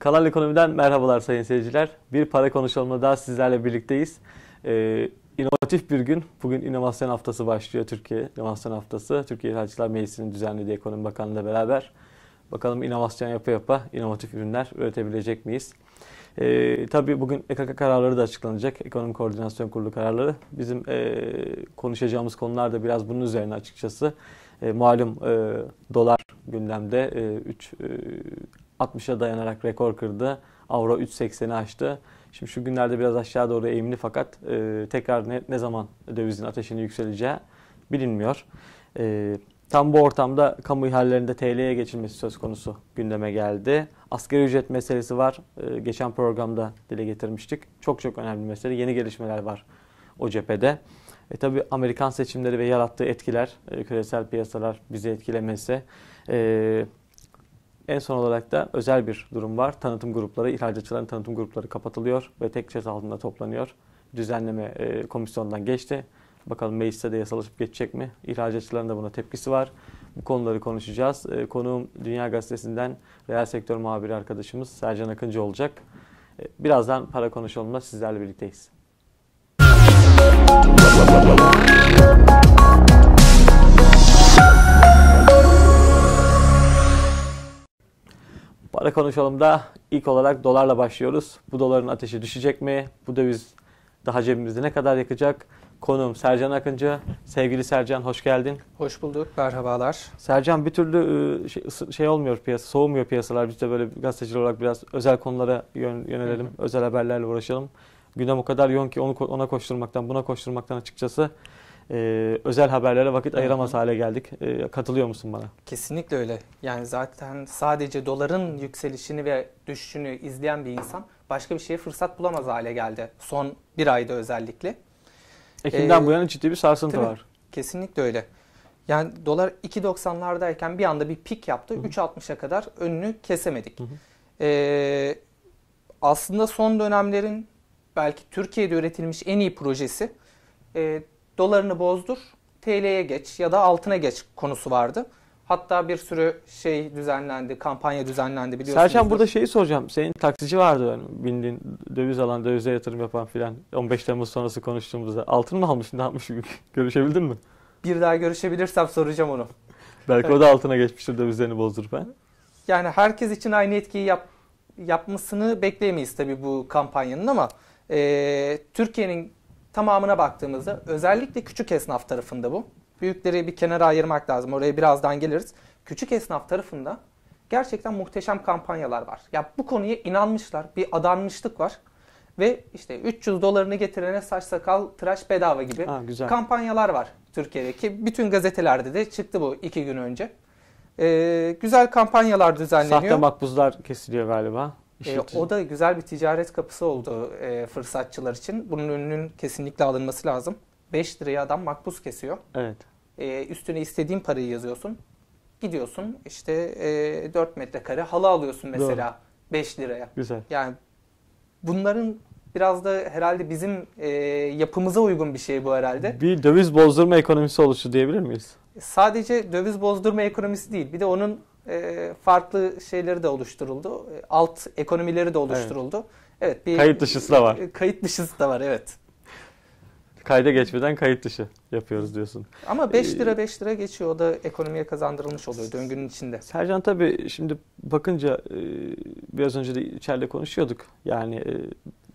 Kanal Ekonomi'den merhabalar sayın seyirciler. Bir para konuşalımda daha sizlerle birlikteyiz. Ee, inovatif bir gün. Bugün inovasyon haftası başlıyor Türkiye. İnovasyon haftası Türkiye İhracatçılar Meclisi'nin düzenlediği Ekonomi Bakanlığı'yla beraber. Bakalım inovasyon yapa yapa inovatif ürünler üretebilecek miyiz? Ee, tabii bugün EKK kararları da açıklanacak. Ekonomi Koordinasyon Kurulu kararları. Bizim e, konuşacağımız konular da biraz bunun üzerine açıkçası. E, malum e, dolar gündemde. 3 e, e 60'a dayanarak rekor kırdı. Avro 3.80'i aştı. Şimdi şu günlerde biraz aşağı doğru eğimli fakat e, tekrar ne, ne zaman dövizin ateşini yükseleceği bilinmiyor. E, tam bu ortamda kamu ihalelerinde TL'ye geçilmesi söz konusu gündeme geldi. Asgari ücret meselesi var. E, geçen programda dile getirmiştik. Çok çok önemli mesele. Yeni gelişmeler var o cephede. E tabi Amerikan seçimleri ve yarattığı etkiler, e, küresel piyasalar bizi etkilemesi, e, en son olarak da özel bir durum var. Tanıtım grupları, ihracatçıların tanıtım grupları kapatılıyor ve tek ceza altında toplanıyor. Düzenleme e, komisyondan geçti. Bakalım mecliste de yasalaşıp geçecek mi? İhracatçıların da buna tepkisi var. Bu konuları konuşacağız. E, konuğum Dünya Gazetesi'nden reel sektör muhabiri arkadaşımız Sercan Akıncı olacak. E, birazdan para konuşalımda sizlerle birlikteyiz. Para konuşalım da ilk olarak dolarla başlıyoruz. Bu doların ateşi düşecek mi? Bu döviz daha cebimizde ne kadar yakacak? Konuğum Sercan Akıncı. Sevgili Sercan hoş geldin. Hoş bulduk. Merhabalar. Sercan bir türlü ıı, şey, şey olmuyor piyasa, soğumuyor piyasalar. Biz de böyle gazeteciler olarak biraz özel konulara yön, yönelelim, hı hı. özel haberlerle uğraşalım. Gündem o kadar yoğun ki onu ona koşturmaktan, buna koşturmaktan açıkçası e, özel haberlere vakit ayıramaz hale geldik. E, katılıyor musun bana? Kesinlikle öyle. Yani zaten sadece doların yükselişini ve düşüşünü izleyen bir insan başka bir şeye fırsat bulamaz hale geldi. Son bir ayda özellikle. Ekim'den ee, bu yana ciddi bir sarsıntı tabii, var. Kesinlikle öyle. Yani dolar 2.90'lardayken bir anda bir pik yaptı. 3.60'a kadar önünü kesemedik. Ee, aslında son dönemlerin belki Türkiye'de üretilmiş en iyi projesi e, dolarını bozdur, TL'ye geç ya da altına geç konusu vardı. Hatta bir sürü şey düzenlendi, kampanya düzenlendi biliyorsunuz. Serkan burada şeyi soracağım. Senin taksici vardı yani bindiğin döviz alan, dövize yatırım yapan filan. 15 Temmuz sonrası konuştuğumuzda. Altın mı almış, ne yapmış? Görüşebildin mi? Bir daha görüşebilirsem soracağım onu. Belki o da altına geçmiştir dövizlerini bozdurup. ben. Yani herkes için aynı etkiyi yap, yapmasını bekleyemeyiz tabii bu kampanyanın ama e, Türkiye'nin tamamına baktığımızda özellikle küçük esnaf tarafında bu. Büyükleri bir kenara ayırmak lazım. Oraya birazdan geliriz. Küçük esnaf tarafında gerçekten muhteşem kampanyalar var. Ya bu konuya inanmışlar. Bir adanmışlık var. Ve işte 300 dolarını getirene saç sakal tıraş bedava gibi ha, güzel. kampanyalar var Türkiye'de ki bütün gazetelerde de çıktı bu iki gün önce. Ee, güzel kampanyalar düzenleniyor. Sahte makbuzlar kesiliyor galiba. E, o da güzel bir ticaret kapısı oldu e, fırsatçılar için. Bunun önünün kesinlikle alınması lazım. 5 liraya adam makbuz kesiyor. Evet. E, üstüne istediğin parayı yazıyorsun. Gidiyorsun işte e, 4 metrekare halı alıyorsun mesela Doğru. 5 liraya. Güzel. Yani bunların biraz da herhalde bizim e, yapımıza uygun bir şey bu herhalde. Bir döviz bozdurma ekonomisi oluştu diyebilir miyiz? Sadece döviz bozdurma ekonomisi değil. Bir de onun e, farklı şeyleri de oluşturuldu. Ee, alt ekonomileri de oluşturuldu. Evet, evet bir kayıt dışısı da var. Kayıt dışısı da var evet. Kayda geçmeden kayıt dışı yapıyoruz diyorsun. Ama 5 ee, lira 5 lira geçiyor. O da ekonomiye kazandırılmış oluyor döngünün içinde. Sercan tabii şimdi bakınca e, biraz önce de içeride konuşuyorduk. Yani e,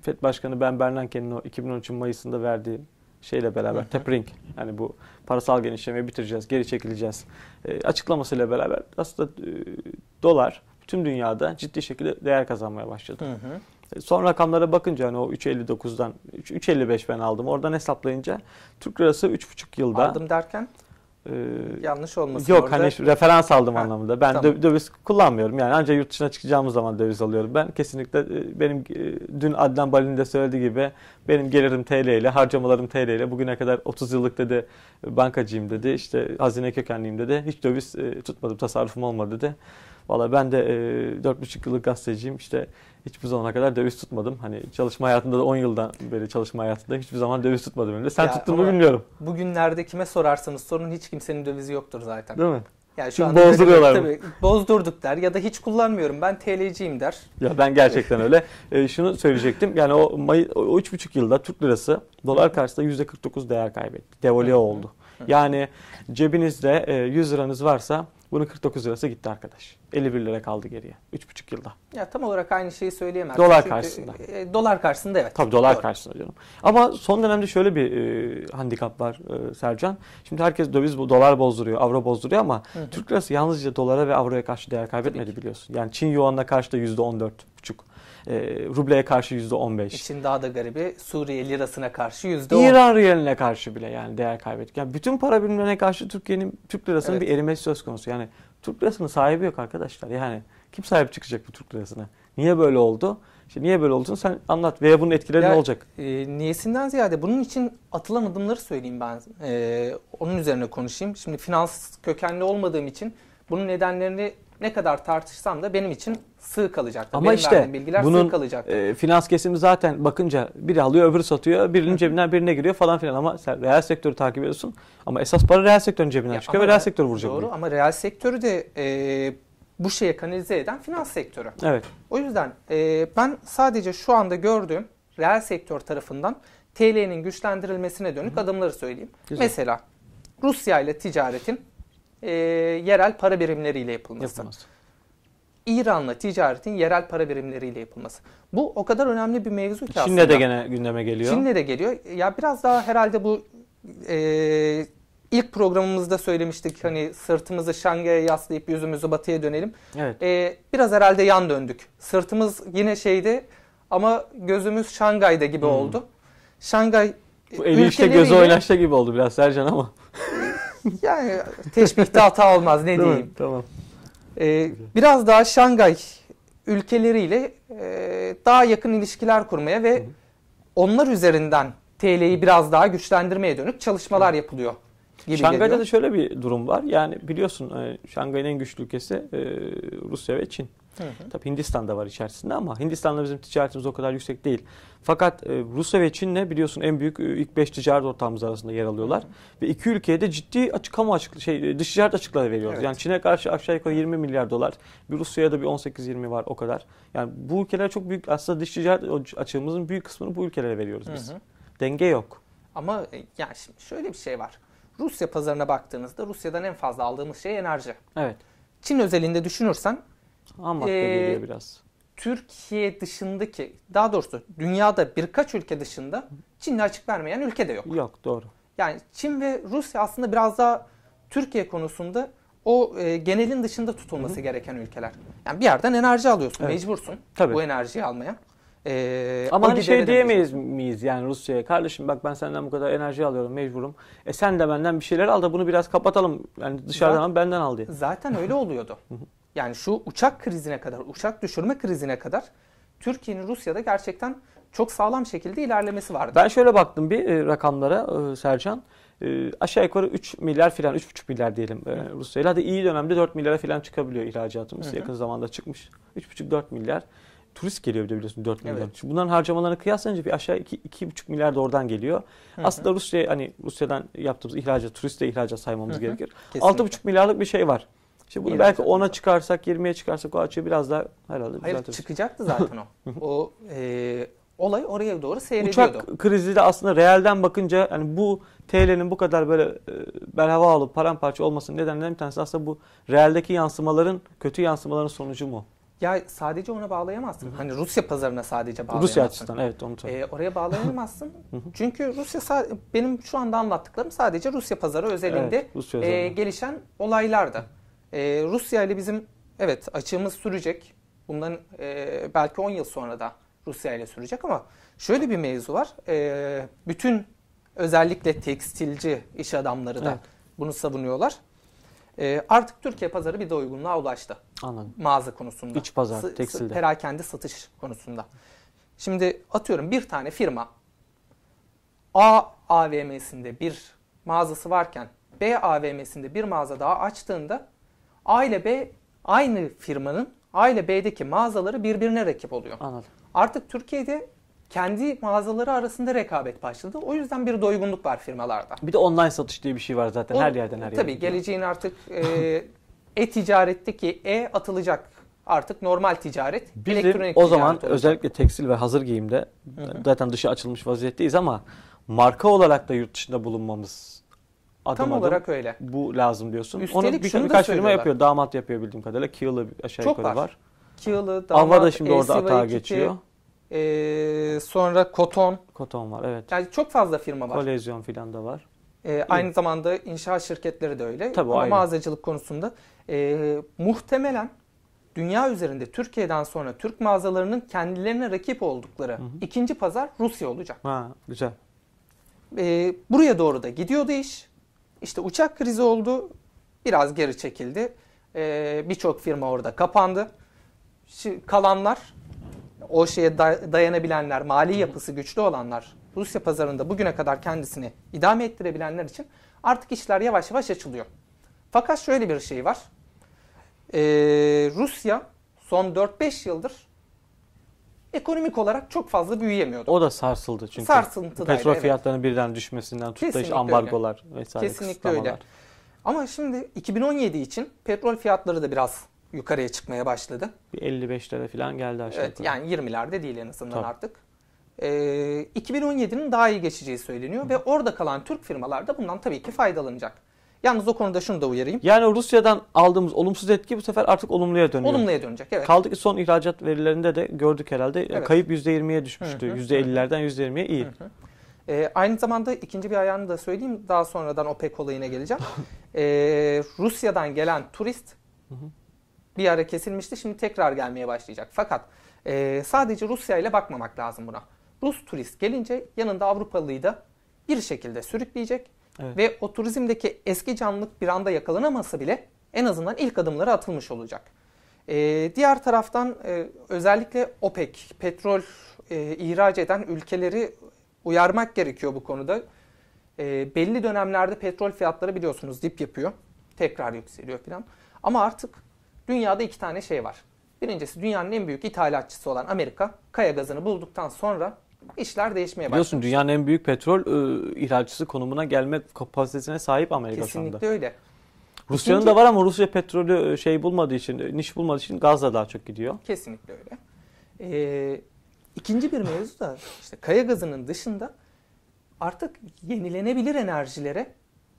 FED Başkanı Ben Bernanke'nin o 2013'ün Mayıs'ında verdiği şeyle beraber Hı-hı. tapering yani bu parasal genişlemeyi bitireceğiz, geri çekileceğiz e, açıklamasıyla beraber aslında e, dolar tüm dünyada ciddi şekilde değer kazanmaya başladı. Hı-hı. E, son rakamlara bakınca hani o 3.59'dan 3.55 ben aldım. Oradan hesaplayınca Türk lirası 3.5 yılda. Aldım derken? e, yanlış olmasın. Yok orada. hani referans aldım ha, anlamında. Ben tamam. döviz kullanmıyorum. Yani ancak yurt dışına çıkacağımız zaman döviz alıyorum. Ben kesinlikle e, benim e, dün Adnan Balin'de söylediği gibi benim gelirim TL ile harcamalarım TL ile bugüne kadar 30 yıllık dedi bankacıyım dedi. İşte hazine kökenliyim dedi. Hiç döviz e, tutmadım tasarrufum olmadı dedi. Valla ben de e, 4,5 yıllık gazeteciyim. İşte hiçbir zamana kadar döviz tutmadım. Hani çalışma hayatında da 10 yıldan beri çalışma hayatında hiçbir zaman döviz tutmadım önümde. Sen ya tuttun mu bilmiyorum. Bugünlerde kime sorarsanız sorun hiç kimsenin dövizi yoktur zaten. Değil mi? Yani şu Şimdi bozduruyorlar mı? Tabii, bozdurduk der ya da hiç kullanmıyorum ben TL'ciyim der. Ya ben gerçekten öyle. E, şunu söyleyecektim yani o, May o, 3,5 yılda Türk lirası dolar karşısında %49 değer kaybetti. Devalüe oldu. Yani cebinizde e, 100 liranız varsa bunun 49 lirası gitti arkadaş. 51 lira kaldı geriye. 3,5 yılda. Ya tam olarak aynı şeyi söyleyemez. Dolar Çünkü, karşısında. E, dolar karşısında evet. Tabii dolar Doğru. karşısında diyorum. Ama son dönemde şöyle bir e, handikap var e, Sercan. Şimdi herkes döviz dolar bozduruyor, avro bozduruyor ama Hı-hı. Türk lirası yalnızca dolara ve avroya karşı değer kaybetmedi biliyorsun. Yani Çin yuanına karşı da %14,5. E, rubleye karşı %15. İşin daha da garibi Suriye lirasına karşı %10. İran riyaline karşı bile yani değer kaybettik. Yani bütün para birimlerine karşı Türkiye'nin Türk lirasının evet. bir erimesi söz konusu. Yani Türk lirasının sahibi yok arkadaşlar. Yani kim sahip çıkacak bu Türk lirasına? Niye böyle oldu? İşte niye böyle olduğunu sen anlat veya bunun etkileri ya, ne olacak? E, niyesinden ziyade bunun için atılan adımları söyleyeyim ben. E, onun üzerine konuşayım. Şimdi finans kökenli olmadığım için bunun nedenlerini ne kadar tartışsam da benim için sığ kalacak. Ama benim işte bilgiler bunun sığ kalacaktır. E, finans kesimi zaten bakınca biri alıyor öbürü satıyor. Birinin cebinden birine giriyor falan filan ama sen reel sektörü takip ediyorsun. Ama esas para reel sektörün cebinden ya çıkıyor ve reel sektör vuracak. Doğru bunu. ama reel sektörü de e, bu şeye kanalize eden finans sektörü. Evet. O yüzden e, ben sadece şu anda gördüğüm reel sektör tarafından TL'nin güçlendirilmesine dönük Hı-hı. adımları söyleyeyim. Güzel. Mesela Rusya ile ticaretin e, yerel para birimleriyle yapılması. Yapılmaz. İran'la ticaretin yerel para birimleriyle yapılması. Bu o kadar önemli bir mevzu ki Çin'le aslında. Çin'le de gene gündeme geliyor. Çin'le de geliyor. Ya biraz daha herhalde bu e, ilk programımızda söylemiştik hani sırtımızı Şangay'a yaslayıp yüzümüzü batıya dönelim. Evet. E, biraz herhalde yan döndük. Sırtımız yine şeydi ama gözümüz Şangay'da gibi hmm. oldu. Şangay bu el işte gözü oynaşta gibi oldu biraz Sercan ama. yani teşbihte hata olmaz ne diyeyim. Mi? Tamam. Ee, biraz daha Şangay ülkeleriyle e, daha yakın ilişkiler kurmaya ve onlar üzerinden TL'yi biraz daha güçlendirmeye dönük çalışmalar yapılıyor gibi Şangay'da geliyor. da şöyle bir durum var. Yani biliyorsun e, Şangay'ın en güçlü ülkesi e, Rusya ve Çin. tabi hı. Hindistan da var içerisinde ama Hindistan'la bizim ticaretimiz o kadar yüksek değil. Fakat e, Rusya ve Çin'le biliyorsun en büyük ilk 5 ticaret ortağımız arasında yer alıyorlar. Hı hı. Ve iki ülkeye de ciddi açık kamu açık şey dış ticaret açıkları veriyoruz. Evet. Yani Çin'e karşı aşağı yukarı 20 milyar dolar, bir Rusya'ya da bir 18-20 var o kadar. Yani bu ülkeler çok büyük aslında dış ticaret açığımızın büyük kısmını bu ülkelere veriyoruz biz. Hı hı. Denge yok. Ama ya yani şöyle bir şey var. Rusya pazarına baktığınızda Rusya'dan en fazla aldığımız şey enerji. Evet. Çin özelinde düşünürsen ham e, geliyor biraz. Türkiye dışındaki daha doğrusu dünyada birkaç ülke dışında Çin'le açık vermeyen ülke de yok. Yok doğru. Yani Çin ve Rusya aslında biraz daha Türkiye konusunda o e, genelin dışında tutulması Hı-hı. gereken ülkeler. Yani bir yerden enerji alıyorsun, evet. mecbursun Tabii. bu enerjiyi almaya. E, Ama hani şey diyemeyiz miyiz yani Rusya'ya kardeşim bak ben senden bu kadar enerji alıyorum mecburum. E sen de benden bir şeyler al da bunu biraz kapatalım. Yani dışarıdan zaten, al benden al diye. Zaten öyle oluyordu. yani şu uçak krizine kadar, uçak düşürme krizine kadar Türkiye'nin Rusya'da gerçekten çok sağlam şekilde ilerlemesi vardı. Ben şöyle baktım bir e, rakamlara e, Sercan. E, aşağı yukarı 3 milyar filan 3,5 milyar diyelim e, Rusya'yla. Hadi iyi dönemde 4 milyara filan çıkabiliyor ihracatımız. Yakın zamanda çıkmış. 3,5-4 milyar turist geliyor bir de biliyorsun 4 milyon. Evet. Şimdi bunların harcamalarına kıyaslanınca bir aşağı 2 2,5 milyar da oradan geliyor. Hı hı. Aslında Rusya hani Rusya'dan yaptığımız ihracat, turiste ihracat saymamız hı hı. gerekir. Kesinlikle. 6,5 milyarlık bir şey var. Şimdi bunu İyi belki 10'a çıkarsak, 20'ye çıkarsak o açığı biraz daha herhalde Hayır düzeltiriz. çıkacaktı zaten o. o e, olay oraya doğru seyrediyordu. Uçak krizi de aslında realden bakınca hani bu TL'nin bu kadar böyle e, berhava alıp paramparça olmasının nedenlerinden bir tanesi aslında bu realdeki yansımaların, kötü yansımaların sonucu mu? Ya sadece ona bağlayamazsın. Hı-hı. Hani Rusya pazarına sadece bağlayamazsın. Rusya açısından evet onu tabii. Ee, oraya bağlayamazsın. Çünkü Rusya benim şu anda anlattıklarım sadece Rusya pazarı özelinde evet, Rusya E, gelişen olaylardı. E, ee, Rusya ile bizim evet açığımız sürecek. Bundan e, belki 10 yıl sonra da Rusya ile sürecek ama şöyle bir mevzu var. E, bütün özellikle tekstilci iş adamları da evet. bunu savunuyorlar. E, artık Türkiye pazarı bir de uygunluğa ulaştı. Anladım. Mağaza konusunda. İç pazar, tekstilde. Perakende satış konusunda. Şimdi atıyorum bir tane firma A AVM'sinde bir mağazası varken B AVM'sinde bir mağaza daha açtığında A ile B aynı firmanın A ile B'deki mağazaları birbirine rakip oluyor. Anladım. Artık Türkiye'de kendi mağazaları arasında rekabet başladı. O yüzden bir doygunluk var firmalarda. Bir de online satış diye bir şey var zaten o, her yerden her yerden. Tabii geleceğin artık e-ticaretteki e, e atılacak artık normal ticaret, Bizim elektronik o zaman olacak. özellikle tekstil ve hazır giyimde Hı-hı. zaten dışa açılmış vaziyetteyiz ama marka olarak da yurt dışında bulunmamız adım Tam adım olarak öyle. bu lazım diyorsun. Üstelik Onu bir, şunu birkaç firma yapıyor. Damat yapıyor bildiğim kadarıyla. Kiyalı aşağı Çok yukarı var. var. damat, Avva da şimdi orada atağa geçiyor. E, sonra Koton. Koton var evet. Yani çok fazla firma var. Kolezyon filan da var. E, aynı zamanda inşaat şirketleri de öyle. Tabii, Ama aynı. mağazacılık konusunda e, muhtemelen dünya üzerinde Türkiye'den sonra Türk mağazalarının kendilerine rakip oldukları hı hı. ikinci pazar Rusya olacak. Ha, güzel. E, buraya doğru da gidiyordu iş. İşte uçak krizi oldu. Biraz geri çekildi. E, Birçok firma orada kapandı. Şimdi kalanlar o şeye dayanabilenler, mali yapısı güçlü olanlar, Rusya pazarında bugüne kadar kendisini idame ettirebilenler için artık işler yavaş yavaş açılıyor. Fakat şöyle bir şey var. Ee, Rusya son 4-5 yıldır ekonomik olarak çok fazla büyüyemiyordu. O da sarsıldı çünkü. Sarsıntıdaydı. Petrol evet. fiyatlarının birden düşmesinden tut işte ambargolar öyle. vesaire Kesinlikle öyle. Ama şimdi 2017 için petrol fiyatları da biraz yukarıya çıkmaya başladı. Bir 55 lira falan geldi aşağı evet, yukarı. Yani 20'lerde değil en azından Tabii. artık. E, ee, 2017'nin daha iyi geçeceği söyleniyor Hı. ve orada kalan Türk firmalar da bundan tabii ki faydalanacak. Yalnız o konuda şunu da uyarayım. Yani Rusya'dan aldığımız olumsuz etki bu sefer artık olumluya dönüyor. Olumluya dönecek evet. Kaldı ki son ihracat verilerinde de gördük herhalde e, evet. kayıp %20'ye düşmüştü. Hı hı. %50'lerden %20'ye iyi. Hı hı. E, aynı zamanda ikinci bir ayağını da söyleyeyim. Daha sonradan OPEC olayına geleceğim. e, Rusya'dan gelen turist hı hı bir ara kesilmişti. Şimdi tekrar gelmeye başlayacak. Fakat e, sadece Rusya ile bakmamak lazım buna. Rus turist gelince yanında Avrupalıyı da bir şekilde sürükleyecek. Evet. Ve o turizmdeki eski canlılık bir anda yakalanamasa bile en azından ilk adımları atılmış olacak. E, diğer taraftan e, özellikle OPEC, petrol e, ihraç eden ülkeleri uyarmak gerekiyor bu konuda. E, belli dönemlerde petrol fiyatları biliyorsunuz dip yapıyor. Tekrar yükseliyor falan. Ama artık Dünyada iki tane şey var. Birincisi dünyanın en büyük ithalatçısı olan Amerika kaya gazını bulduktan sonra işler değişmeye başlıyor. Biliyorsun dünyanın en büyük petrol e, ıı, ihracatçısı konumuna gelme kapasitesine sahip Amerika Kesinlikle öyle. Rusya'nın İkinci... da var ama Rusya petrolü ıı, şey bulmadığı için, ıı, niş bulmadığı için gazla daha çok gidiyor. Kesinlikle öyle. Ee, ikinci bir mevzu da işte kaya gazının dışında artık yenilenebilir enerjilere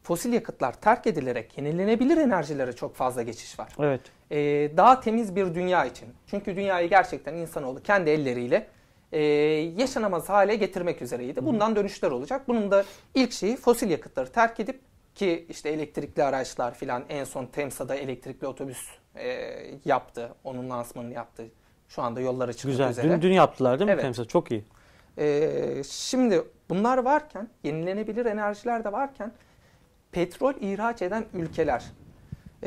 fosil yakıtlar terk edilerek yenilenebilir enerjilere çok fazla geçiş var. Evet. E, daha temiz bir dünya için. Çünkü dünyayı gerçekten insanoğlu kendi elleriyle e, yaşanamaz hale getirmek üzereydi. Bundan dönüşler olacak. Bunun da ilk şeyi fosil yakıtları terk edip ki işte elektrikli araçlar filan en son Temsa'da elektrikli otobüs e, yaptı. Onun lansmanını yaptı. Şu anda yollara çıkmak Güzel. üzere. Güzel. Dün, dün yaptılar değil mi evet. Temsa? Çok iyi. E, şimdi bunlar varken, yenilenebilir enerjiler de varken petrol ihraç eden ülkeler 10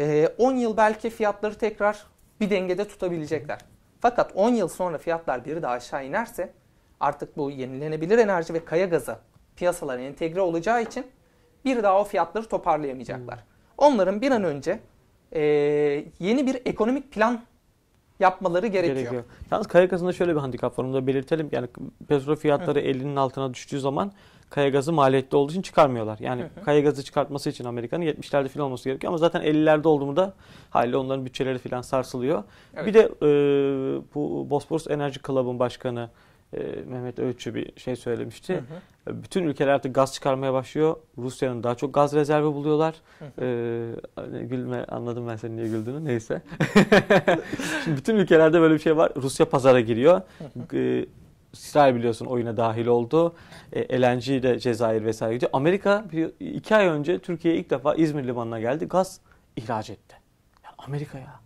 ee, yıl belki fiyatları tekrar bir dengede tutabilecekler. Fakat 10 yıl sonra fiyatlar biri daha aşağı inerse artık bu yenilenebilir enerji ve kaya gazı piyasalara entegre olacağı için bir daha o fiyatları toparlayamayacaklar. Hmm. Onların bir an önce ee, yeni bir ekonomik plan yapmaları gerekiyor. gerekiyor. Yalnız kayakasında şöyle bir handikap var. Onu da belirtelim. Yani petrol fiyatları evet. 50'nin altına düştüğü zaman kayagazı maliyetli olduğu için çıkarmıyorlar. Yani kayagazı çıkartması için Amerika'nın 70'lerde falan olması gerekiyor ama zaten 50'lerde da hali onların bütçeleri falan sarsılıyor. Evet. Bir de e, bu Bosporus Enerji Club'ın başkanı ee, Mehmet Öğütçü bir şey söylemişti. Hı hı. Ee, bütün ülkeler artık gaz çıkarmaya başlıyor. Rusya'nın daha çok gaz rezervi buluyorlar. Hı hı. Ee, hani gülme anladım ben senin niye güldüğünü. Neyse. Şimdi bütün ülkelerde böyle bir şey var. Rusya pazara giriyor. Hı hı. Ee, İsrail biliyorsun oyuna dahil oldu. E, LNG de Cezayir vesaire gidiyor. Amerika iki ay önce Türkiye'ye ilk defa İzmir Limanı'na geldi. Gaz ihraç etti. Yani Amerika'ya.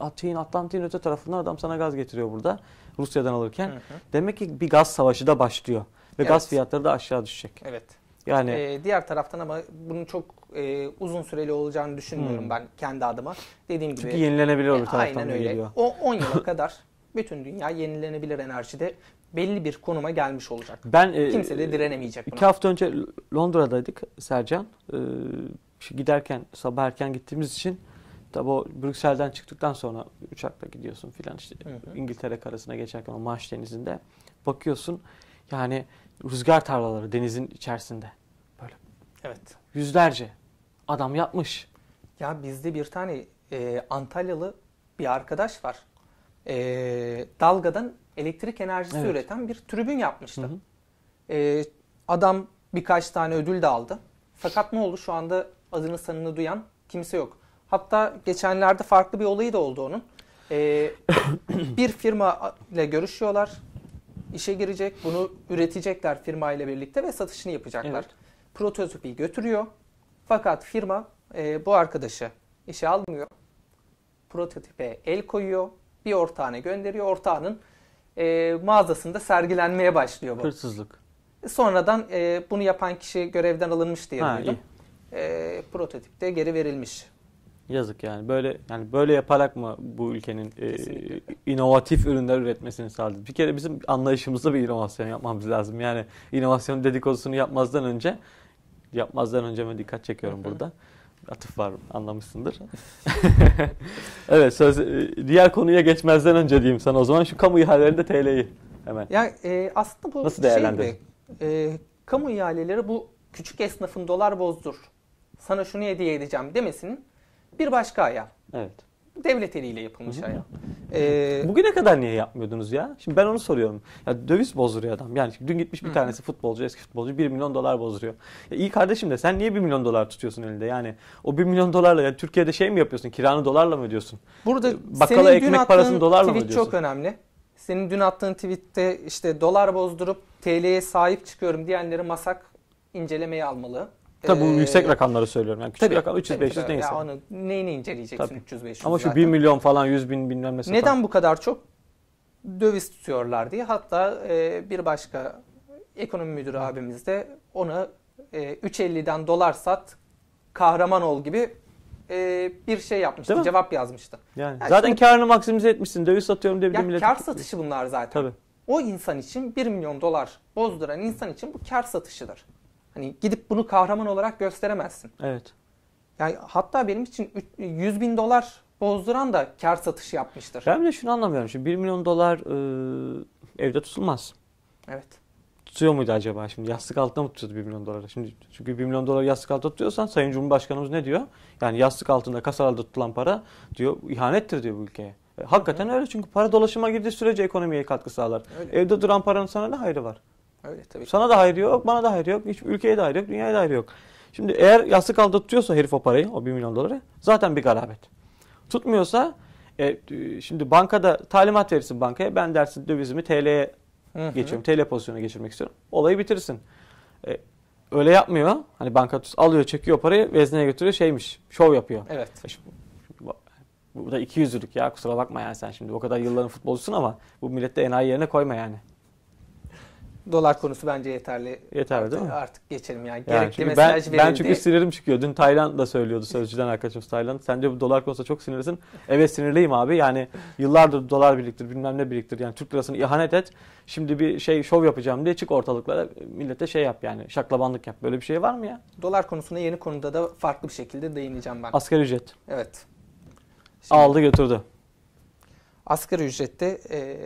Atey'in Atlantik'in öte tarafından adam sana gaz getiriyor burada. Rusya'dan alırken. Hı hı. Demek ki bir gaz savaşı da başlıyor ve evet. gaz fiyatları da aşağı düşecek. Evet. Yani ee, diğer taraftan ama bunun çok e, uzun süreli olacağını düşünmüyorum hmm. ben kendi adıma. Dediğim gibi. Çünkü yenilenebilir e, bir taraftan aynen öyle. geliyor. O 10 yıla kadar bütün dünya yenilenebilir enerjide belli bir konuma gelmiş olacak. Ben e, kimse de direnemeyecek buna. İki hafta önce Londra'daydık Sercan. E, giderken sabah erken gittiğimiz için Tabi o Brüksel'den çıktıktan sonra uçakla gidiyorsun filan işte hı hı. İngiltere karasına geçerken o Manş denizinde bakıyorsun yani rüzgar tarlaları denizin içerisinde böyle. Evet. Yüzlerce adam yapmış. Ya bizde bir tane e, Antalyalı bir arkadaş var. E, dalgadan elektrik enerjisi evet. üreten bir tribün yapmıştı. Hı hı. E, adam birkaç tane ödül de aldı. Fakat ne oldu şu anda adını sanını duyan kimse yok. Hatta geçenlerde farklı bir olayı da oldu onun. Ee, bir firma ile görüşüyorlar. İşe girecek, bunu üretecekler firma ile birlikte ve satışını yapacaklar. Evet. Prototipi götürüyor. Fakat firma e, bu arkadaşı işe almıyor. Prototipe el koyuyor. Bir ortağına gönderiyor. Ortağının e, mağazasında sergilenmeye başlıyor bu. Hırsızlık. E, sonradan e, bunu yapan kişi görevden alınmış diye ha, duydum. E, prototip de geri verilmiş. Yazık yani böyle yani böyle yaparak mı bu ülkenin e, inovatif ürünler üretmesini sağladı? Bir kere bizim anlayışımızda bir inovasyon yapmamız lazım. Yani inovasyon dedikodusunu yapmazdan önce yapmazdan önce mi dikkat çekiyorum Hı-hı. burada. Atıf var anlamışsındır. evet söz e, diğer konuya geçmezden önce diyeyim sana o zaman şu kamu ihalelerinde TL'yi hemen. Ya e, aslında bu Nasıl şey değerlendirdin? Şey e, kamu ihaleleri bu küçük esnafın dolar bozdur. Sana şunu hediye edeceğim demesinin bir başka ayağı. Evet. Devlet eliyle yapılmış Hı-hı. ayağı. Ee, Bugüne kadar niye yapmıyordunuz ya? Şimdi ben onu soruyorum. Ya döviz bozduruyor adam. Yani dün gitmiş bir Hı-hı. tanesi futbolcu, eski futbolcu 1 milyon dolar bozduruyor. Ya iyi kardeşim de sen niye 1 milyon dolar tutuyorsun elinde? Yani o 1 milyon dolarla ya Türkiye'de şey mi yapıyorsun? Kiranı dolarla mı ödüyorsun? Burada ee, bakkala senin ekmek parasını dolarla mı ödüyorsun? çok önemli. Senin dün attığın tweette işte dolar bozdurup TL'ye sahip çıkıyorum diyenleri masak incelemeye almalı. Tabii bu ee, yüksek rakamları söylüyorum. Yani küçük tabii, rakam 300 500 tabii. neyse. Ya onu neyini inceleyeceksin tabii. 300 500. Ama şu zaten. 1 milyon falan 100 bin bilmem ne Neden bu kadar çok döviz tutuyorlar diye. Hatta e, bir başka ekonomi müdürü Hı. abimiz de ona e, 3.50'den dolar sat kahraman ol gibi e, bir şey yapmıştı. Değil cevap mi? yazmıştı. Yani, yani zaten şimdi, karını maksimize etmişsin. Döviz satıyorum diye bir millet. Kar tutmuş. satışı bunlar zaten. Tabii. O insan için 1 milyon dolar bozduran insan için bu kar satışıdır. Hani gidip bunu kahraman olarak gösteremezsin. Evet. Yani hatta benim için 100 bin dolar bozduran da kar satışı yapmıştır. Ben de şunu anlamıyorum. Şimdi 1 milyon dolar e, evde tutulmaz. Evet. Tutuyor muydu acaba şimdi? Yastık altında mı tutuyordu 1 milyon doları? Şimdi çünkü 1 milyon dolar yastık altında tutuyorsan Sayın Cumhurbaşkanımız ne diyor? Yani yastık altında kasalarda tutulan para diyor ihanettir diyor bu ülkeye. E, hakikaten Hı. öyle çünkü para dolaşıma girdiği sürece ekonomiye katkı sağlar. Öyle. Evde duran paranın sana ne hayrı var? Öyle tabii. Sana da hayır yok, bana da hayır yok, hiç ülkeye de hayır yok, dünyaya da hayır yok. Şimdi eğer yastık altında tutuyorsa herif o parayı, o 1 milyon doları zaten bir garabet. Tutmuyorsa e, şimdi bankada talimat verirsin bankaya. Ben dersin dövizimi TL'ye geçiyorum. TL pozisyonuna geçirmek istiyorum. Olayı bitirsin. E, öyle yapmıyor. Hani banka alıyor, çekiyor parayı, vezneye götürüyor şeymiş. Şov yapıyor. Evet. E, şimdi, bu da iki yüzlülük ya kusura bakma yani sen şimdi o kadar yılların futbolcusun ama bu millette enayi yerine koyma yani. Dolar konusu bence yeterli. Yeterli artık, mi? Artık geçelim yani. yani Gerekli mesaj ben, verildi. Ben çünkü sinirim çıkıyor. Dün Tayland da söylüyordu sözcüden arkadaşımız Tayland. Sen diyor bu dolar konusunda çok sinirlisin. Evet sinirliyim abi. Yani yıllardır dolar biriktir bilmem ne biriktir. Yani Türk lirasını ihanet et. Şimdi bir şey şov yapacağım diye çık ortalıklara millete şey yap yani. Şaklabanlık yap. Böyle bir şey var mı ya? Dolar konusunda yeni konuda da farklı bir şekilde değineceğim ben. Asgari ücret. Evet. Şimdi, Aldı götürdü. Asgari ücrette e,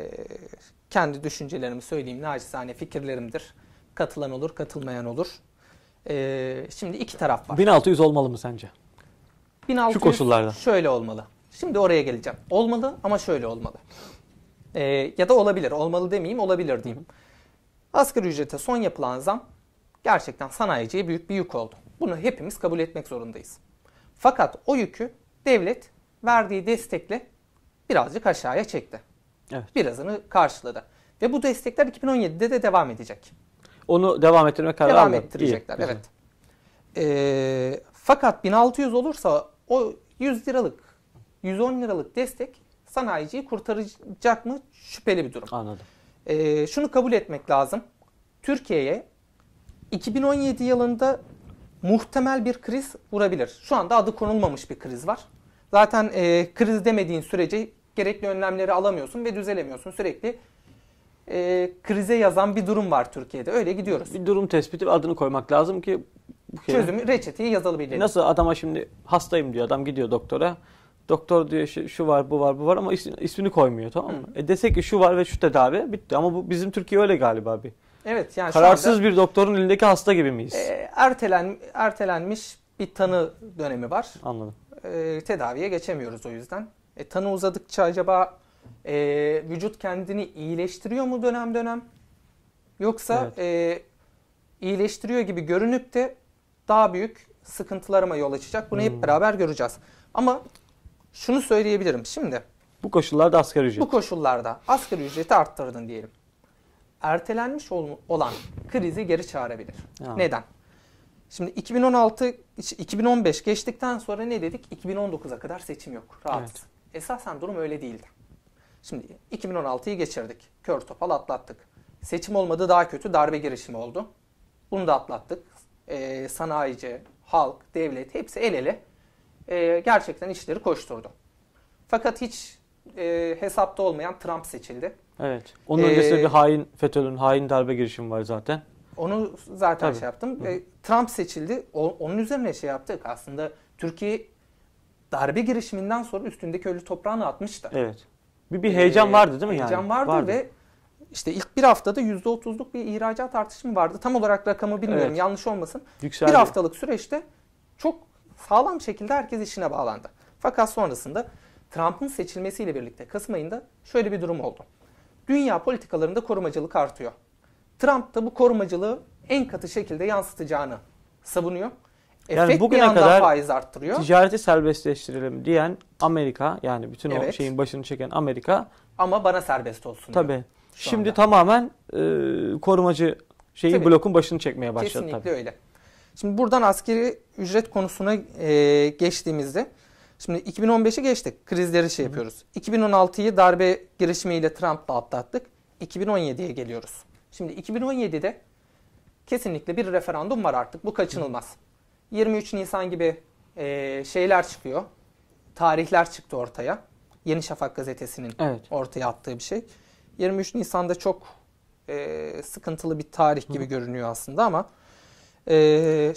kendi düşüncelerimi söyleyeyim. Nacizane fikirlerimdir. Katılan olur, katılmayan olur. Ee, şimdi iki taraf var. 1600 olmalı mı sence? 1600 Şu koşullarda. şöyle olmalı. Şimdi oraya geleceğim. Olmalı ama şöyle olmalı. Ee, ya da olabilir. Olmalı demeyeyim, olabilir diyeyim. Asgari ücrete son yapılan zam gerçekten sanayiciye büyük bir yük oldu. Bunu hepimiz kabul etmek zorundayız. Fakat o yükü devlet verdiği destekle birazcık aşağıya çekti evet. birazını karşıladı. Ve bu destekler 2017'de de devam edecek. Onu devam ettirme kararı Devam aldım. ettirecekler, İyi, evet. E, fakat 1600 olursa o 100 liralık, 110 liralık destek sanayiciyi kurtaracak mı şüpheli bir durum. Anladım. E, şunu kabul etmek lazım. Türkiye'ye 2017 yılında muhtemel bir kriz vurabilir. Şu anda adı konulmamış bir kriz var. Zaten e, kriz demediğin sürece gerekli önlemleri alamıyorsun ve düzelemiyorsun. Sürekli e, krize yazan bir durum var Türkiye'de. Öyle gidiyoruz. Bir durum tespiti adını koymak lazım ki bu kere... çözümü reçeteyi yazılı bilelim. Nasıl adama şimdi hastayım diyor adam gidiyor doktora. Doktor diyor şu, var bu var bu var ama ismini, koymuyor tamam mı? E dese ki şu var ve şu tedavi bitti ama bu bizim Türkiye öyle galiba bir. Evet yani kararsız anda, bir doktorun elindeki hasta gibi miyiz? E, ertelen ertelenmiş bir tanı dönemi var. Anladım. E, tedaviye geçemiyoruz o yüzden. E, tanı uzadıkça acaba e, vücut kendini iyileştiriyor mu dönem dönem? Yoksa evet. e, iyileştiriyor gibi görünüp de daha büyük sıkıntılarıma yol açacak. Bunu hmm. hep beraber göreceğiz. Ama şunu söyleyebilirim şimdi. Bu koşullarda asgari ücret. Bu koşullarda asgari ücreti arttırdın diyelim. Ertelenmiş ol, olan krizi geri çağırabilir. Ya. Neden? Şimdi 2016 2015 geçtikten sonra ne dedik? 2019'a kadar seçim yok. Rahat. Evet. Esasen durum öyle değildi. Şimdi 2016'yı geçirdik. Kör topal atlattık. Seçim olmadı daha kötü darbe girişimi oldu. Bunu da atlattık. E, sanayici, halk, devlet hepsi el ele e, gerçekten işleri koşturdu. Fakat hiç e, hesapta olmayan Trump seçildi. Evet. Onun ee, öncesinde bir hain FETÖ'nün hain darbe girişimi var zaten. Onu zaten Tabii. şey yaptım. E, Trump seçildi. O, onun üzerine şey yaptık. Aslında Türkiye darbe girişiminden sonra üstündeki ölü toprağını atmıştı. Evet. Bir, bir ee, heyecan ee, vardı değil mi heyecan yani? Heyecan vardı, vardı ve işte ilk bir haftada %30'luk bir ihracat artışı mı vardı? Tam olarak rakamı bilmiyorum evet. yanlış olmasın. Yükseldi. Bir haftalık süreçte çok sağlam şekilde herkes işine bağlandı. Fakat sonrasında Trump'ın seçilmesiyle birlikte Kasım ayında şöyle bir durum oldu. Dünya politikalarında korumacılık artıyor. Trump da bu korumacılığı en katı şekilde yansıtacağını savunuyor. Yani FED bugüne kadar faiz arttırıyor. Ticareti serbestleştirelim diyen Amerika yani bütün evet. o şeyin başını çeken Amerika ama bana serbest olsun. Tabii. Diyor Şimdi anda. tamamen e, korumacı şeyi tabii. blokun başını çekmeye başladı Kesinlikle tabii. öyle. Şimdi buradan askeri ücret konusuna e, geçtiğimizde şimdi 2015'i geçtik. Krizleri şey yapıyoruz. 2016'yı darbe girişimiyle Trump'la atlattık. 2017'ye geliyoruz. Şimdi 2017'de kesinlikle bir referandum var artık. Bu kaçınılmaz. Hı. 23 Nisan gibi e, şeyler çıkıyor. Tarihler çıktı ortaya. Yeni Şafak gazetesinin evet. ortaya attığı bir şey. 23 Nisan'da çok e, sıkıntılı bir tarih gibi Hı. görünüyor aslında ama e,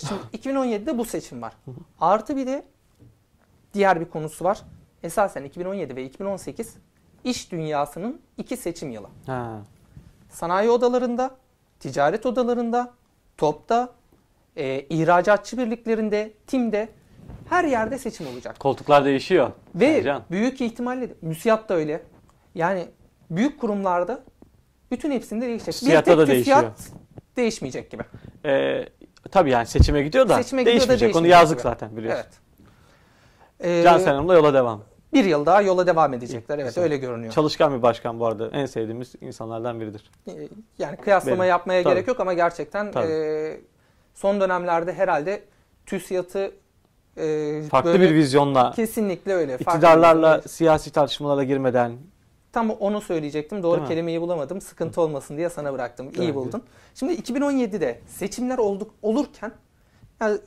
şimdi 2017'de bu seçim var. Hı. Artı bir de diğer bir konusu var. Esasen 2017 ve 2018 iş dünyasının iki seçim yılı. Ha. Sanayi odalarında, ticaret odalarında, topta e, ihracatçı birliklerinde, timde her yerde seçim olacak. Koltuklar değişiyor. Ve Ercan. büyük ihtimalle de, müsiyat da öyle. Yani büyük kurumlarda bütün hepsinde değişecek. Siyatta bir tek de değişmeyecek gibi. Ee, tabii yani seçime gidiyor da seçime gidiyor Da değişmeyecek. Onu yazdık zaten biliyorsun. Evet. Ee, Can Senam'la yola devam. Bir yıl daha yola devam edecekler. Evet Sen, öyle görünüyor. Çalışkan bir başkan bu arada. En sevdiğimiz insanlardan biridir. E, yani kıyaslama Benim. yapmaya Tabii. gerek yok ama gerçekten e, son dönemlerde herhalde TÜSİAD'ı e, farklı böyle, bir vizyonla kesinlikle öyle. İktidarlarla farklı. siyasi tartışmalara girmeden Tam onu söyleyecektim. Doğru Değil kelimeyi mi? bulamadım. Sıkıntı olmasın diye sana bıraktım. İyi evet. buldun. Şimdi 2017'de seçimler olduk olurken yani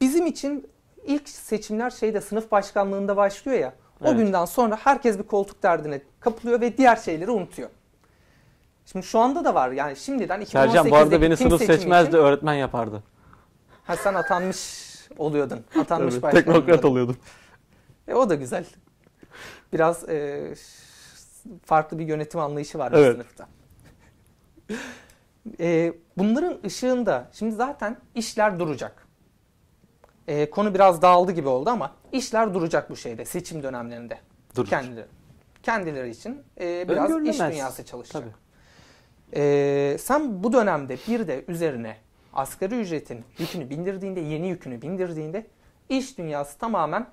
bizim için ilk seçimler şeyde sınıf başkanlığında başlıyor ya. Evet. O günden sonra herkes bir koltuk derdine kapılıyor ve diğer şeyleri unutuyor. Şimdi şu anda da var yani şimdiden 2018'deki Sercan bu arada beni sınıf seçmezdi için... öğretmen yapardı. Ha sen atanmış oluyordun. Atanmış evet, Teknokrat oluyordun. E, o da güzel. Biraz e, farklı bir yönetim anlayışı var evet. sınıfta. E, bunların ışığında şimdi zaten işler duracak. E, konu biraz dağıldı gibi oldu ama işler duracak bu şeyde seçim dönemlerinde. Durur. Kendileri, kendileri için e, biraz iş dünyası çalışacak. Tabii. Ee, sen bu dönemde bir de üzerine asgari ücretin yükünü bindirdiğinde, yeni yükünü bindirdiğinde iş dünyası tamamen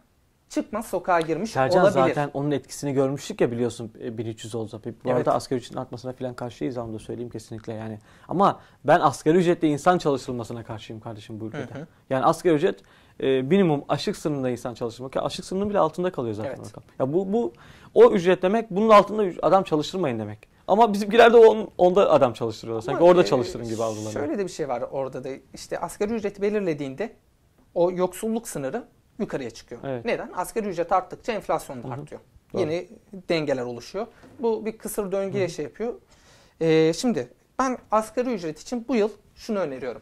çıkmaz sokağa girmiş Sercan olabilir. zaten onun etkisini görmüştük ya biliyorsun 1300 e, oldu. Bu evet. arada asgari ücretin artmasına falan karşıyız onu da söyleyeyim kesinlikle yani. Ama ben asgari ücretle insan çalışılmasına karşıyım kardeşim bu ülkede. Hı hı. Yani asgari ücret e, minimum aşık sınırında insan çalıştırmak. Ya aşık sınırının bile altında kalıyor zaten evet. Ya bu, bu o ücret demek bunun altında adam çalıştırmayın demek. Ama bizimkilerde on, onda adam çalıştırıyorlar. Sanki Ama orada e, çalıştırın gibi algılanıyor. Şöyle de bir şey var orada da işte asgari ücret belirlediğinde o yoksulluk sınırı yukarıya çıkıyor. Evet. Neden? Asgari ücret arttıkça enflasyon da Hı-hı. artıyor. Doğru. Yeni dengeler oluşuyor. Bu bir kısır döngüye Hı-hı. şey yapıyor. Ee, şimdi ben asgari ücret için bu yıl şunu öneriyorum.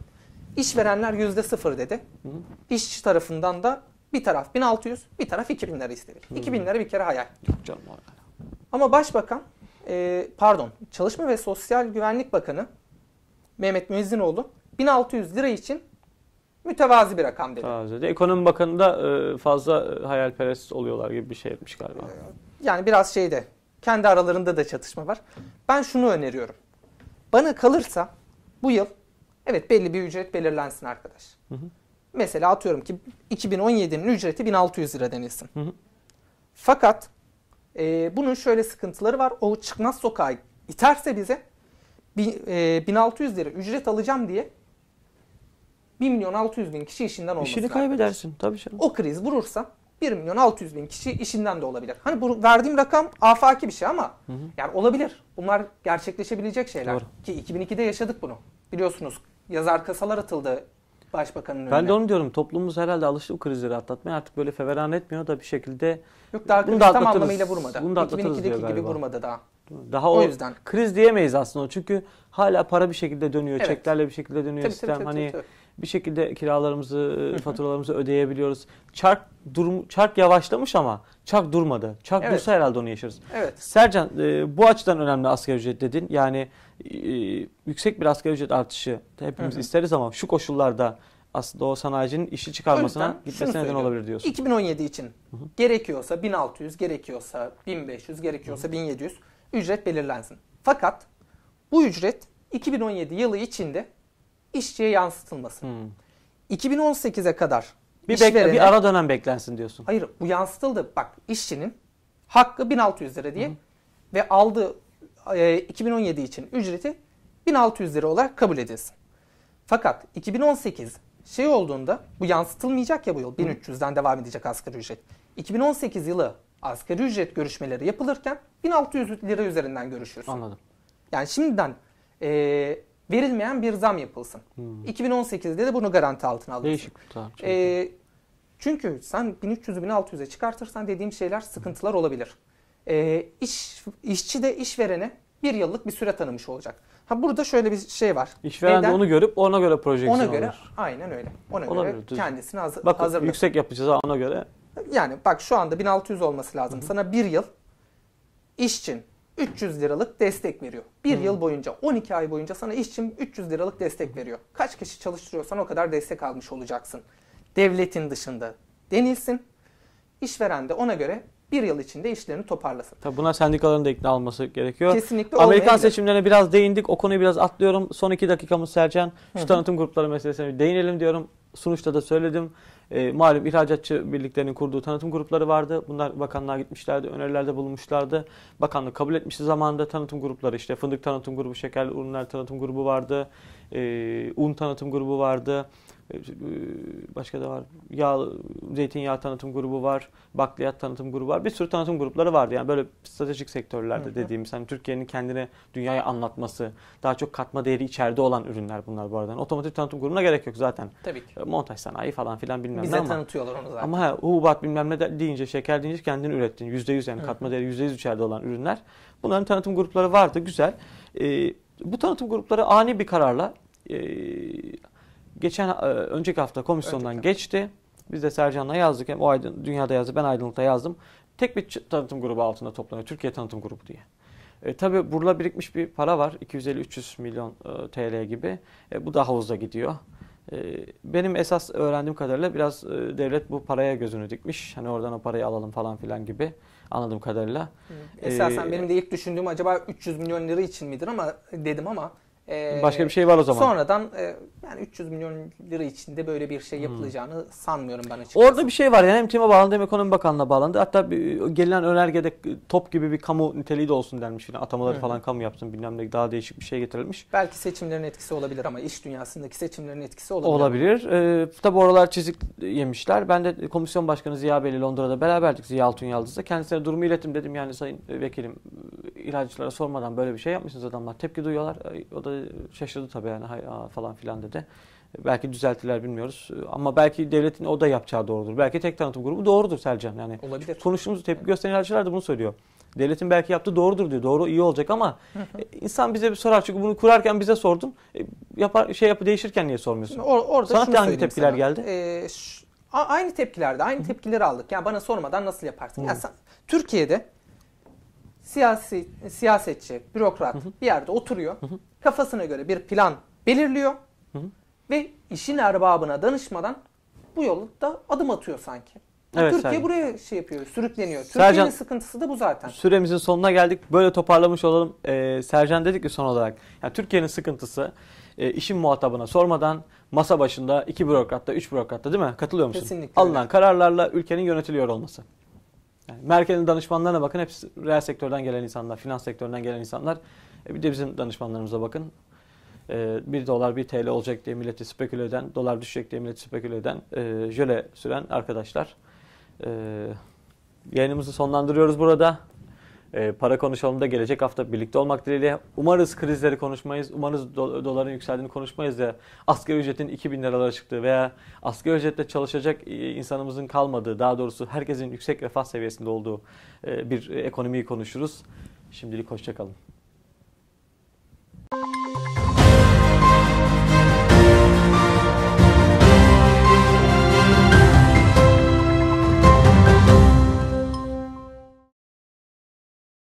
İşverenler yüzde sıfır dedi. Hı. İşçi tarafından da bir taraf 1600, bir taraf 2000 lira istedi. Hı. 2000 lira bir kere hayal. Yok canım hayal. Ama Başbakan, e, pardon Çalışma ve Sosyal Güvenlik Bakanı Mehmet Müezzinoğlu 1600 lira için mütevazi bir rakam dedi. Taze. Ekonomi Bakanı da e, fazla e, hayalperest oluyorlar gibi bir şey etmiş galiba. E, yani biraz şeyde kendi aralarında da çatışma var. Ben şunu öneriyorum. Bana kalırsa bu yıl Evet belli bir ücret belirlensin arkadaş. Hı hı. Mesela atıyorum ki 2017'nin ücreti 1600 lira denilsin. Hı hı. Fakat e, bunun şöyle sıkıntıları var. O çıkmaz sokağa iterse bize bin, e, 1600 lira ücret alacağım diye 1 milyon 600 bin kişi işinden olmasın. İşini kaybedersin tabii canım. O kriz vurursa 1 milyon 600 bin kişi işinden de olabilir. Hani bu verdiğim rakam afaki bir şey ama hı hı. yani olabilir. Bunlar gerçekleşebilecek şeyler. Doğru. Ki 2002'de yaşadık bunu. Biliyorsunuz yazar kasalar atıldı başbakanın önüne. Ben de onu diyorum. Toplumumuz herhalde alıştı bu krizleri atlatmaya. Artık böyle feveran etmiyor da bir şekilde Yok daha bunu da tam anlamıyla vurmadı. Bunu da atlatırız 2002'deki diyor galiba. gibi vurmadı daha. Daha o, o yüzden kriz diyemeyiz aslında Çünkü hala para bir şekilde dönüyor, evet. çeklerle bir şekilde dönüyor tabii, sistem. Tabii, hani tabii, hani tabii. bir şekilde kiralarımızı, e, faturalarımızı ödeyebiliyoruz. Çark durum çark yavaşlamış ama çark durmadı. Çark evet. dursa herhalde onu yaşarız. Evet. Sercan e, bu açıdan önemli asgari ücret dedin. Yani e, yüksek bir asgari ücret artışı hepimiz hı hı. isteriz ama şu koşullarda aslında o sanayicinin işi çıkarmasına gitmesine neden olabilir diyorsun. 2017 için hı hı. gerekiyorsa 1600, gerekiyorsa 1500, gerekiyorsa hı hı. 1700 ücret belirlensin. Fakat bu ücret 2017 yılı içinde işçiye yansıtılmasın. Hmm. 2018'e kadar bir, işverene, bekle, bir ara dönem beklensin diyorsun. Hayır bu yansıtıldı. Bak işçinin hakkı 1600 lira diye Hı. ve aldığı 2017 e, için ücreti 1600 lira olarak kabul edilsin. Fakat 2018 şey olduğunda bu yansıtılmayacak ya bu yıl 1300'den devam edecek asgari ücret. 2018 yılı asgari ücret görüşmeleri yapılırken 1600 lira üzerinden görüşürsün. Anladım. Yani şimdiden e, verilmeyen bir zam yapılsın. Hmm. 2018'de de bunu garanti altına alırsın. Değişik. Tamam. E, çünkü sen 1300'ü 1600'e çıkartırsan dediğim şeyler sıkıntılar olabilir e, iş, işçi de işverene bir yıllık bir süre tanımış olacak. Ha burada şöyle bir şey var. İşveren Neden? de onu görüp ona göre projeksiyon Ona göre olur. aynen öyle. Ona Olabilir, göre düz. kendisini hazır, Bak, hazırlar. yüksek yapacağız ona göre. Yani bak şu anda 1600 olması lazım. hı Sana bir yıl işçin 300 liralık destek veriyor. Bir hı yıl boyunca 12 ay boyunca sana işçin 300 liralık destek veriyor. Kaç kişi çalıştırıyorsan o kadar destek almış olacaksın. Devletin dışında denilsin. İşveren de ona göre bir yıl içinde işlerini toparlasın. Tabii buna sendikaların da ikna olması gerekiyor. Kesinlikle Amerikan seçimlerine biraz değindik. O konuyu biraz atlıyorum. Son iki dakikamız Sercan. Şu tanıtım grupları meselesine bir değinelim diyorum. Sunuşta da söyledim. E, malum ihracatçı birliklerinin kurduğu tanıtım grupları vardı. Bunlar bakanlığa gitmişlerdi, önerilerde bulunmuşlardı. Bakanlık kabul etmişti zamanında tanıtım grupları işte fındık tanıtım grubu, şekerli ürünler tanıtım grubu vardı. E, un tanıtım grubu vardı. E, e, başka da var. Yağ, zeytinyağı tanıtım grubu var. Bakliyat tanıtım grubu var. Bir sürü tanıtım grupları vardı. Yani böyle stratejik sektörlerde dediğimiz hani Türkiye'nin kendine dünyaya anlatması, daha çok katma değeri içeride olan ürünler bunlar bu arada. Yani otomotiv tanıtım grubuna gerek yok zaten. Tabii ki. E, montaj sanayi falan filan bilmem Bize ne ama. tanıtıyorlar onu zaten. Ama he, hubat bilmem ne de deyince, şeker deyince kendini ürettiğin %100 yani katma değeri %100 içeride olan ürünler. Bunların tanıtım grupları vardı. Güzel. Ee, bu tanıtım grupları ani bir kararla e, Geçen e, önceki hafta komisyondan önceki geçti. Biz de Sercan'la yazdık. Hem o aydın, dünyada yazdı, ben aydınlıkta yazdım. Tek bir tanıtım grubu altında toplanıyor. Türkiye tanıtım grubu diye. E, tabii burada birikmiş bir para var. 250-300 milyon e, TL gibi. E, bu da havuza gidiyor. E, benim esas öğrendiğim kadarıyla biraz e, devlet bu paraya gözünü dikmiş. Hani oradan o parayı alalım falan filan gibi anladığım kadarıyla. Hı. Esasen ee, benim de ilk düşündüğüm acaba 300 milyon lira için midir ama dedim ama ee, Başka bir şey var o zaman. Sonradan e, yani 300 milyon lira içinde böyle bir şey hmm. yapılacağını hmm. sanmıyorum ben açıkçası. Orada bir şey var yani hem TİM'e bağlandı hem Ekonomi Bakanlığı'na bağlandı. Hatta bir, gelen önergede top gibi bir kamu niteliği de olsun denmiş. Yani atamaları hmm. falan kamu yapsın bilmem ne daha değişik bir şey getirilmiş. Belki seçimlerin etkisi olabilir ama iş dünyasındaki seçimlerin etkisi olabilir. Olabilir. Ee, tabi oralar çizik yemişler. Ben de komisyon başkanı Ziya Bey'le Londra'da beraberdik Ziya Altun Yıldız'la. Kendisine durumu ilettim dedim yani sayın vekilim ilaççılara sormadan böyle bir şey yapmışsınız adamlar. Tepki duyuyorlar. E, o da şaşırdı tabii yani Hay, aa, falan filan dedi. E, belki düzeltiler bilmiyoruz. E, ama belki devletin o da yapacağı doğrudur. Belki tek tanıtım grubu doğrudur Selcan. Yani Olabilir. Konuştuğumuz tepki gösteren ilaççılar da bunu söylüyor. Devletin belki yaptığı doğrudur diyor. Doğru iyi olacak ama insan bize bir sorar. Çünkü bunu kurarken bize sordun. Yapar, şey yapı değişirken niye sormuyorsun? Or orada sana hangi tepkiler sana. geldi? Ee, aynı tepkilerde aynı tepkileri aldık. Yani bana sormadan nasıl yaparsın? Yani sen, Türkiye'de siyasi e, siyasetçi, bürokrat hı hı. bir yerde oturuyor. Hı hı. Kafasına göre bir plan belirliyor. Hı hı. Ve işin erbabına danışmadan bu yolu da adım atıyor sanki. Evet, Türkiye Sercan. buraya şey yapıyor, sürükleniyor. Sercan, Türkiye'nin sıkıntısı da bu zaten. Süremizin sonuna geldik. Böyle toparlamış olalım. Ee, Sercan dedik ki son olarak. Yani Türkiye'nin sıkıntısı e, işin muhatabına sormadan masa başında iki bürokratta, üç bürokratta değil mi? Katılıyor musun? Kesinlikle. Alınan kararlarla ülkenin yönetiliyor olması. Yani Merkel'in danışmanlarına bakın hepsi reel sektörden gelen insanlar, finans sektöründen gelen insanlar. E bir de bizim danışmanlarımıza bakın. E, 1 dolar bir TL olacak diye milleti speküle eden, dolar düşecek diye milleti speküle eden, e, jöle süren arkadaşlar. E, yayınımızı sonlandırıyoruz burada. Ee, para konuşalım da gelecek hafta birlikte olmak dileğiyle. Umarız krizleri konuşmayız. Umarız doların yükseldiğini konuşmayız da asgari ücretin 2000 liralara çıktığı veya asgari ücretle çalışacak e, insanımızın kalmadığı, daha doğrusu herkesin yüksek refah seviyesinde olduğu e, bir e, ekonomiyi konuşuruz. Şimdilik hoşçakalın.